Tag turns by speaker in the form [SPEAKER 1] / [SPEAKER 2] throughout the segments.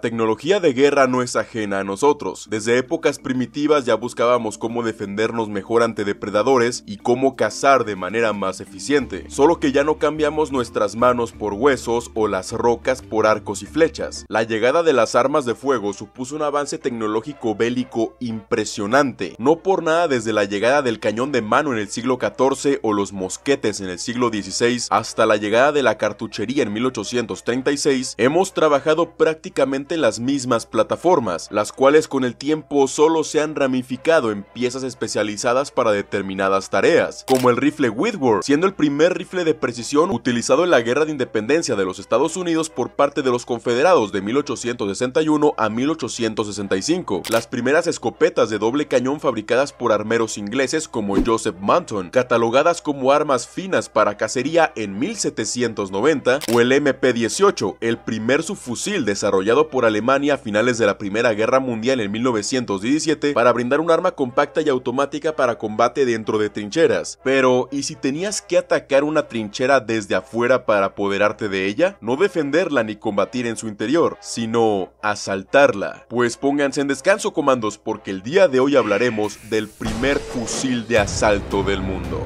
[SPEAKER 1] tecnología de guerra no es ajena a nosotros. Desde épocas primitivas ya buscábamos cómo defendernos mejor ante depredadores y cómo cazar de manera más eficiente, solo que ya no cambiamos nuestras manos por huesos o las rocas por arcos y flechas. La llegada de las armas de fuego supuso un avance tecnológico bélico impresionante, no por nada desde la llegada del cañón de mano en el siglo XIV o los mosquetes en el siglo XVI hasta la llegada de la cartuchería en 1836, hemos trabajado prácticamente las mismas plataformas, las cuales con el tiempo solo se han ramificado en piezas especializadas para determinadas tareas, como el rifle Whitworth, siendo el primer rifle de precisión utilizado en la Guerra de Independencia de los Estados Unidos por parte de los confederados de 1861 a 1865, las primeras escopetas de doble cañón fabricadas por armeros ingleses como Joseph Manton, catalogadas como armas finas para cacería en 1790, o el MP-18, el primer subfusil desarrollado por Alemania a finales de la Primera Guerra Mundial en 1917 para brindar un arma compacta y automática para combate dentro de trincheras. Pero, ¿y si tenías que atacar una trinchera desde afuera para apoderarte de ella? No defenderla ni combatir en su interior, sino asaltarla. Pues pónganse en descanso, comandos, porque el día de hoy hablaremos del primer fusil de asalto del mundo.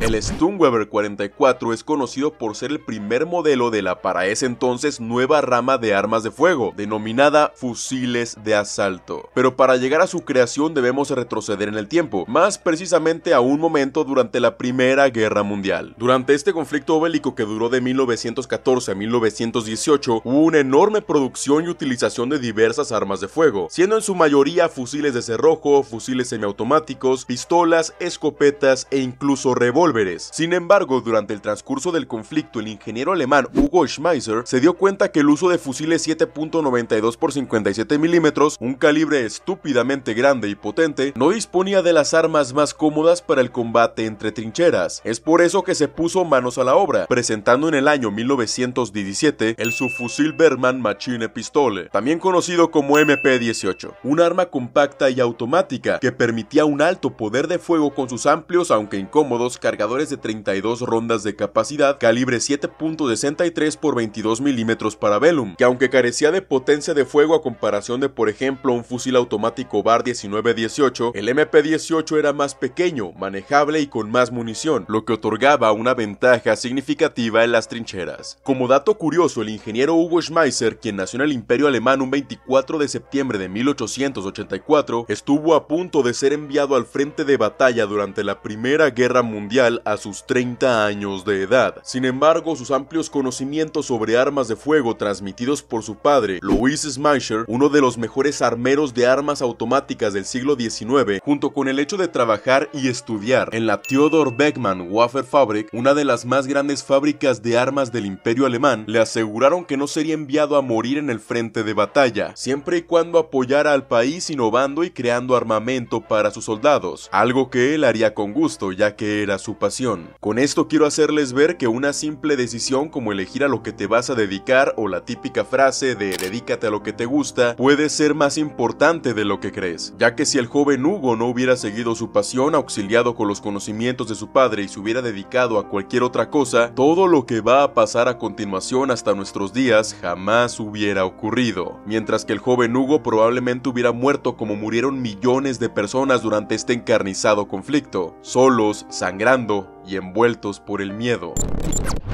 [SPEAKER 1] El Stunweber 44 es conocido por ser el primer modelo de la para ese entonces nueva rama de armas de fuego, denominada fusiles de asalto. Pero para llegar a su creación debemos retroceder en el tiempo, más precisamente a un momento durante la Primera Guerra Mundial. Durante este conflicto bélico que duró de 1914 a 1918, hubo una enorme producción y utilización de diversas armas de fuego, siendo en su mayoría fusiles de cerrojo, fusiles semiautomáticos, pistolas, escopetas e incluso revólveres sin embargo, durante el transcurso del conflicto, el ingeniero alemán Hugo Schmeisser se dio cuenta que el uso de fusiles 7.92 x 57 milímetros, un calibre estúpidamente grande y potente, no disponía de las armas más cómodas para el combate entre trincheras. Es por eso que se puso manos a la obra, presentando en el año 1917 el subfusil Berman Machine Pistole, también conocido como MP-18, un arma compacta y automática que permitía un alto poder de fuego con sus amplios aunque incómodos características cargadores de 32 rondas de capacidad, calibre 7.63 por 22 milímetros para Vellum, que aunque carecía de potencia de fuego a comparación de por ejemplo un fusil automático BAR 1918, el MP18 era más pequeño, manejable y con más munición, lo que otorgaba una ventaja significativa en las trincheras. Como dato curioso, el ingeniero Hugo Schmeisser, quien nació en el Imperio Alemán un 24 de septiembre de 1884, estuvo a punto de ser enviado al frente de batalla durante la Primera Guerra Mundial a sus 30 años de edad. Sin embargo, sus amplios conocimientos sobre armas de fuego transmitidos por su padre, Louis Smasher, uno de los mejores armeros de armas automáticas del siglo XIX, junto con el hecho de trabajar y estudiar en la Theodor Beckmann Waffenfabrik, una de las más grandes fábricas de armas del imperio alemán, le aseguraron que no sería enviado a morir en el frente de batalla, siempre y cuando apoyara al país innovando y creando armamento para sus soldados, algo que él haría con gusto ya que era su pasión. Con esto quiero hacerles ver que una simple decisión como elegir a lo que te vas a dedicar o la típica frase de dedícate a lo que te gusta puede ser más importante de lo que crees, ya que si el joven Hugo no hubiera seguido su pasión auxiliado con los conocimientos de su padre y se hubiera dedicado a cualquier otra cosa, todo lo que va a pasar a continuación hasta nuestros días jamás hubiera ocurrido, mientras que el joven Hugo probablemente hubiera muerto como murieron millones de personas durante este encarnizado conflicto, solos, sangrando, mandou. y envueltos por el miedo.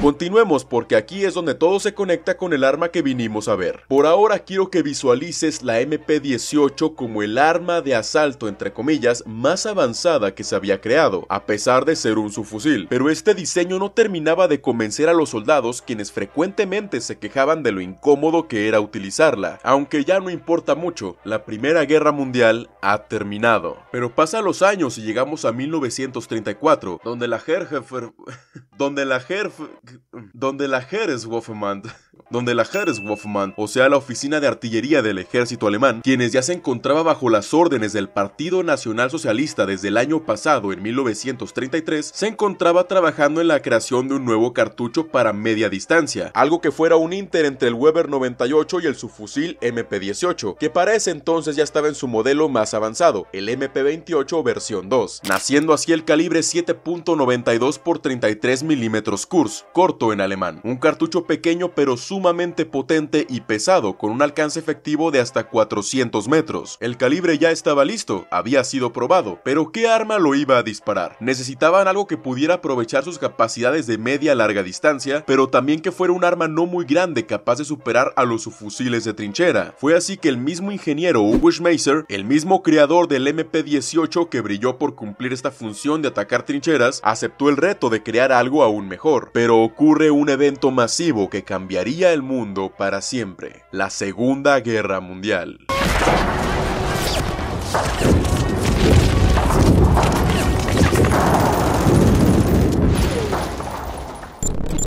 [SPEAKER 1] Continuemos porque aquí es donde todo se conecta con el arma que vinimos a ver. Por ahora quiero que visualices la MP18 como el arma de asalto entre comillas más avanzada que se había creado, a pesar de ser un subfusil. Pero este diseño no terminaba de convencer a los soldados quienes frecuentemente se quejaban de lo incómodo que era utilizarla. Aunque ya no importa mucho, la Primera Guerra Mundial ha terminado. Pero pasan los años y llegamos a 1934, donde la donde la jefe, donde la jerez es Wolfman donde la Heereswaffmann, o sea la oficina de artillería del ejército alemán, quienes ya se encontraba bajo las órdenes del Partido Nacional Socialista desde el año pasado en 1933, se encontraba trabajando en la creación de un nuevo cartucho para media distancia, algo que fuera un inter entre el Weber 98 y el subfusil MP18, que para ese entonces ya estaba en su modelo más avanzado, el MP28 versión 2, naciendo así el calibre 7.92 x 33 mm Kurz, corto en alemán, un cartucho pequeño pero sumamente sumamente potente y pesado, con un alcance efectivo de hasta 400 metros. El calibre ya estaba listo, había sido probado, pero ¿qué arma lo iba a disparar? Necesitaban algo que pudiera aprovechar sus capacidades de media-larga distancia, pero también que fuera un arma no muy grande capaz de superar a los fusiles de trinchera. Fue así que el mismo ingeniero Hugo Schmeisser, el mismo creador del MP-18 que brilló por cumplir esta función de atacar trincheras, aceptó el reto de crear algo aún mejor. Pero ocurre un evento masivo que cambiaría el mundo para siempre, la Segunda Guerra Mundial.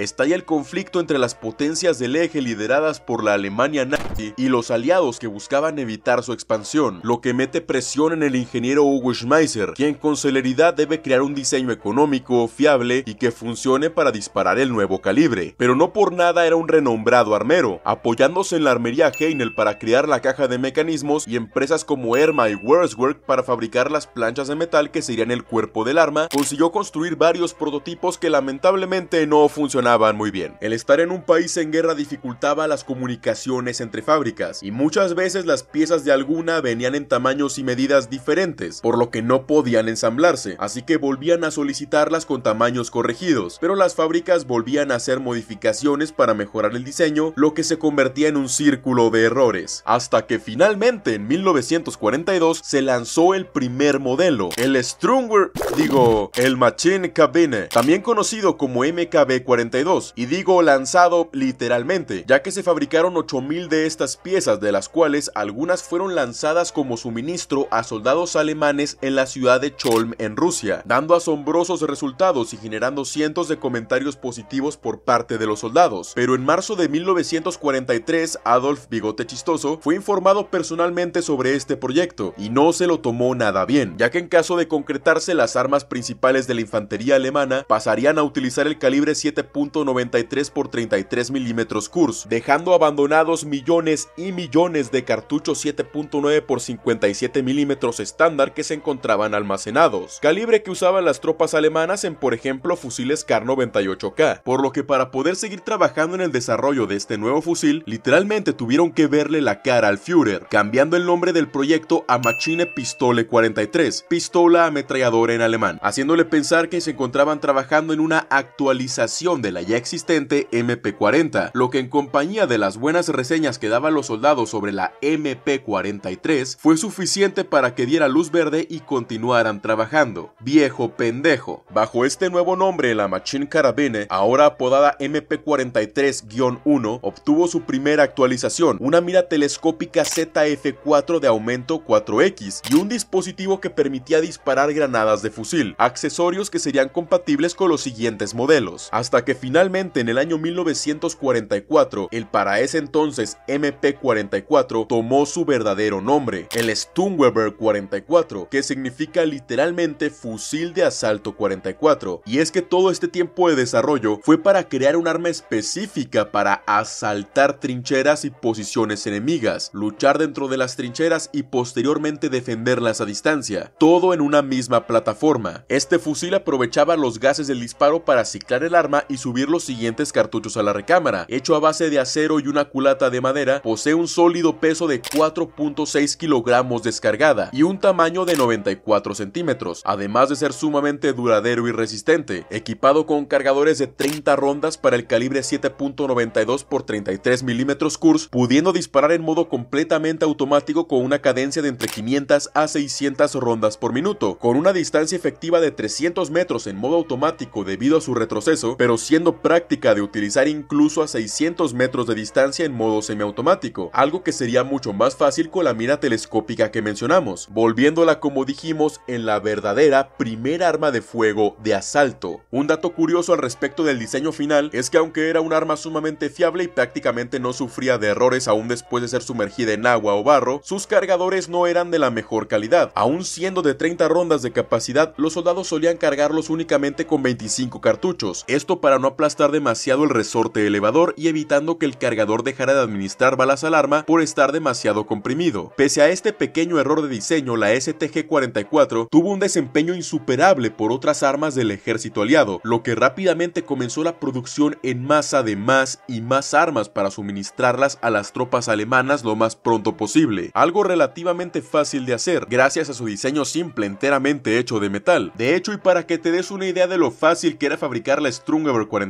[SPEAKER 1] estalla el conflicto entre las potencias del eje lideradas por la Alemania nazi y los aliados que buscaban evitar su expansión, lo que mete presión en el ingeniero Hugo Schmeisser, quien con celeridad debe crear un diseño económico, fiable y que funcione para disparar el nuevo calibre. Pero no por nada era un renombrado armero, apoyándose en la armería Heinel para crear la caja de mecanismos y empresas como Erma y Wordsworth para fabricar las planchas de metal que serían el cuerpo del arma, consiguió construir varios prototipos que lamentablemente no funcionaban muy bien. El estar en un país en guerra dificultaba las comunicaciones entre fábricas y muchas veces las piezas de alguna venían en tamaños y medidas diferentes, por lo que no podían ensamblarse, así que volvían a solicitarlas con tamaños corregidos, pero las fábricas volvían a hacer modificaciones para mejorar el diseño, lo que se convertía en un círculo de errores, hasta que finalmente en 1942 se lanzó el primer modelo, el Stronger... digo, el Machine Cabine, también conocido como MKB-42, y digo lanzado literalmente, ya que se fabricaron 8.000 de estas piezas, de las cuales algunas fueron lanzadas como suministro a soldados alemanes en la ciudad de Cholm en Rusia, dando asombrosos resultados y generando cientos de comentarios positivos por parte de los soldados. Pero en marzo de 1943, Adolf Bigote Chistoso fue informado personalmente sobre este proyecto, y no se lo tomó nada bien, ya que en caso de concretarse las armas principales de la infantería alemana pasarían a utilizar el calibre 7. 93 por 33 mm Kurz, dejando abandonados millones y millones de cartuchos 7.9 por 57 milímetros estándar que se encontraban almacenados, calibre que usaban las tropas alemanas en por ejemplo fusiles Kar 98K, por lo que para poder seguir trabajando en el desarrollo de este nuevo fusil, literalmente tuvieron que verle la cara al Führer, cambiando el nombre del proyecto a Machine Pistole 43, pistola ametralladora en alemán, haciéndole pensar que se encontraban trabajando en una actualización de la ya existente MP40, lo que en compañía de las buenas reseñas que daban los soldados sobre la MP43 fue suficiente para que diera luz verde y continuaran trabajando. Viejo pendejo. Bajo este nuevo nombre, la Machine Carabine, ahora apodada MP43-1, obtuvo su primera actualización, una mira telescópica ZF4 de aumento 4X y un dispositivo que permitía disparar granadas de fusil, accesorios que serían compatibles con los siguientes modelos, hasta que finalmente Finalmente, en el año 1944, el para ese entonces MP44 tomó su verdadero nombre, el Stungweber 44, que significa literalmente fusil de asalto 44. Y es que todo este tiempo de desarrollo fue para crear un arma específica para asaltar trincheras y posiciones enemigas, luchar dentro de las trincheras y posteriormente defenderlas a distancia, todo en una misma plataforma. Este fusil aprovechaba los gases del disparo para ciclar el arma y subir los siguientes cartuchos a la recámara. Hecho a base de acero y una culata de madera, posee un sólido peso de 4.6 kilogramos descargada y un tamaño de 94 centímetros, además de ser sumamente duradero y resistente, equipado con cargadores de 30 rondas para el calibre 7.92 x 33 milímetros Kurz, pudiendo disparar en modo completamente automático con una cadencia de entre 500 a 600 rondas por minuto, con una distancia efectiva de 300 metros en modo automático debido a su retroceso, pero siendo práctica de utilizar incluso a 600 metros de distancia en modo semiautomático, algo que sería mucho más fácil con la mira telescópica que mencionamos, volviéndola como dijimos en la verdadera primera arma de fuego de asalto. Un dato curioso al respecto del diseño final es que aunque era un arma sumamente fiable y prácticamente no sufría de errores aún después de ser sumergida en agua o barro, sus cargadores no eran de la mejor calidad. Aún siendo de 30 rondas de capacidad, los soldados solían cargarlos únicamente con 25 cartuchos, esto para no aplastar demasiado el resorte elevador y evitando que el cargador dejara de administrar balas al arma por estar demasiado comprimido. Pese a este pequeño error de diseño, la STG-44 tuvo un desempeño insuperable por otras armas del ejército aliado, lo que rápidamente comenzó la producción en masa de más y más armas para suministrarlas a las tropas alemanas lo más pronto posible, algo relativamente fácil de hacer gracias a su diseño simple enteramente hecho de metal. De hecho, y para que te des una idea de lo fácil que era fabricar la Strungover 44,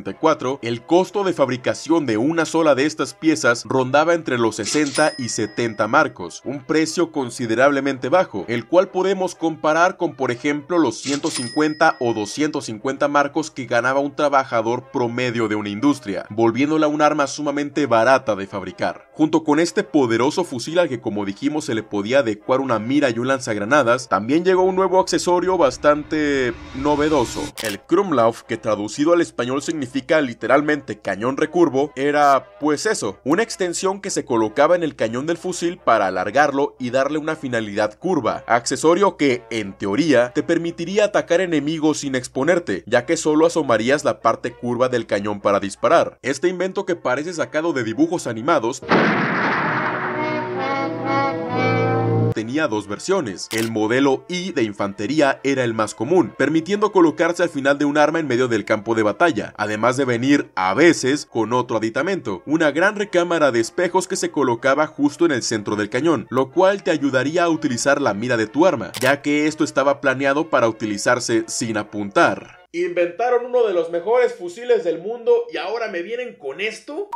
[SPEAKER 1] el costo de fabricación de una sola de estas piezas rondaba entre los 60 y 70 marcos, un precio considerablemente bajo, el cual podemos comparar con por ejemplo los 150 o 250 marcos que ganaba un trabajador promedio de una industria, volviéndola un arma sumamente barata de fabricar. Junto con este poderoso fusil al que como dijimos se le podía adecuar una mira y un lanzagranadas, también llegó un nuevo accesorio bastante novedoso, el Krumlauf que traducido al español significa literalmente cañón recurvo, era, pues eso, una extensión que se colocaba en el cañón del fusil para alargarlo y darle una finalidad curva, accesorio que, en teoría, te permitiría atacar enemigos sin exponerte, ya que solo asomarías la parte curva del cañón para disparar. Este invento que parece sacado de dibujos animados tenía dos versiones. El modelo I de infantería era el más común, permitiendo colocarse al final de un arma en medio del campo de batalla, además de venir a veces con otro aditamento, una gran recámara de espejos que se colocaba justo en el centro del cañón, lo cual te ayudaría a utilizar la mira de tu arma, ya que esto estaba planeado para utilizarse sin apuntar. Inventaron uno de los mejores fusiles del mundo y ahora me vienen con esto.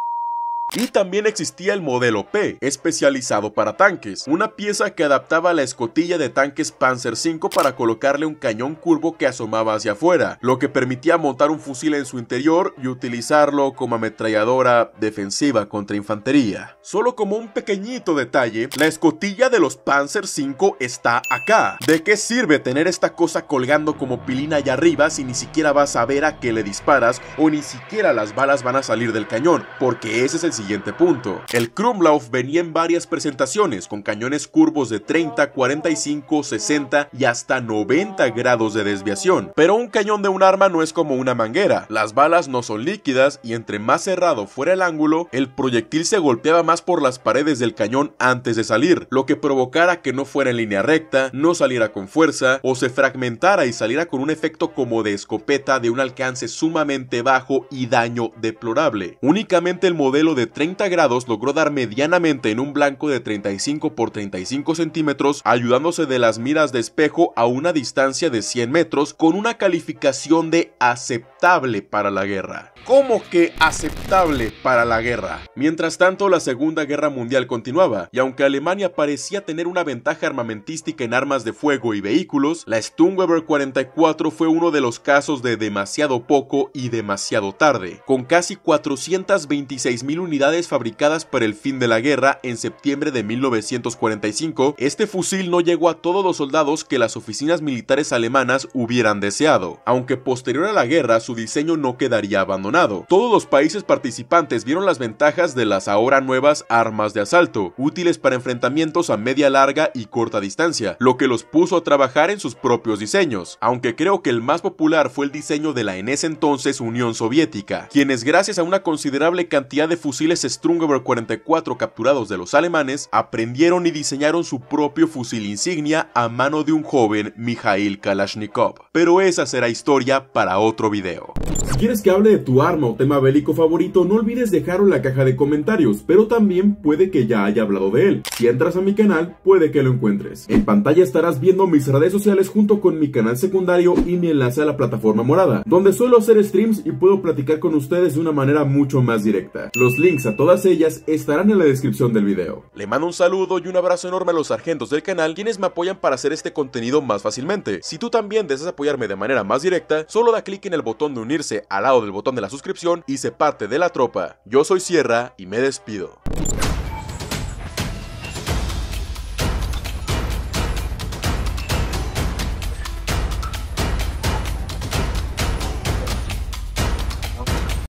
[SPEAKER 1] Y también existía el modelo P, especializado para tanques, una pieza que adaptaba la escotilla de tanques Panzer V para colocarle un cañón curvo que asomaba hacia afuera, lo que permitía montar un fusil en su interior y utilizarlo como ametralladora defensiva contra infantería. Solo como un pequeñito detalle, la escotilla de los Panzer V está acá. ¿De qué sirve tener esta cosa colgando como pilina allá arriba si ni siquiera vas a ver a qué le disparas o ni siquiera las balas van a salir del cañón? Porque ese es el siguiente punto. El Krumlauf venía en varias presentaciones con cañones curvos de 30, 45, 60 y hasta 90 grados de desviación, pero un cañón de un arma no es como una manguera, las balas no son líquidas y entre más cerrado fuera el ángulo, el proyectil se golpeaba más por las paredes del cañón antes de salir, lo que provocara que no fuera en línea recta, no saliera con fuerza o se fragmentara y saliera con un efecto como de escopeta de un alcance sumamente bajo y daño deplorable. Únicamente el modelo de 30 grados logró dar medianamente en un blanco de 35 por 35 centímetros, ayudándose de las miras de espejo a una distancia de 100 metros con una calificación de aceptable para la guerra. ¿Cómo que aceptable para la guerra? Mientras tanto, la Segunda Guerra Mundial continuaba, y aunque Alemania parecía tener una ventaja armamentística en armas de fuego y vehículos, la stungweber 44 fue uno de los casos de demasiado poco y demasiado tarde, con casi 426 mil unidades fabricadas para el fin de la guerra en septiembre de 1945, este fusil no llegó a todos los soldados que las oficinas militares alemanas hubieran deseado, aunque posterior a la guerra su diseño no quedaría abandonado. Todos los países participantes vieron las ventajas de las ahora nuevas armas de asalto, útiles para enfrentamientos a media larga y corta distancia, lo que los puso a trabajar en sus propios diseños, aunque creo que el más popular fue el diseño de la en ese entonces Unión Soviética, quienes gracias a una considerable cantidad de fusiles Strongover 44 capturados de los alemanes, aprendieron y diseñaron su propio fusil insignia a mano de un joven Mikhail Kalashnikov. Pero esa será historia para otro video quieres que hable de tu arma o tema bélico favorito, no olvides dejarlo en la caja de comentarios, pero también puede que ya haya hablado de él. Si entras a mi canal, puede que lo encuentres. En pantalla estarás viendo mis redes sociales junto con mi canal secundario y mi enlace a la plataforma morada, donde suelo hacer streams y puedo platicar con ustedes de una manera mucho más directa. Los links a todas ellas estarán en la descripción del video. Le mando un saludo y un abrazo enorme a los sargentos del canal, quienes me apoyan para hacer este contenido más fácilmente. Si tú también deseas apoyarme de manera más directa, solo da clic en el botón de unirse al lado del botón de la suscripción y se parte de la tropa. Yo soy Sierra y me despido.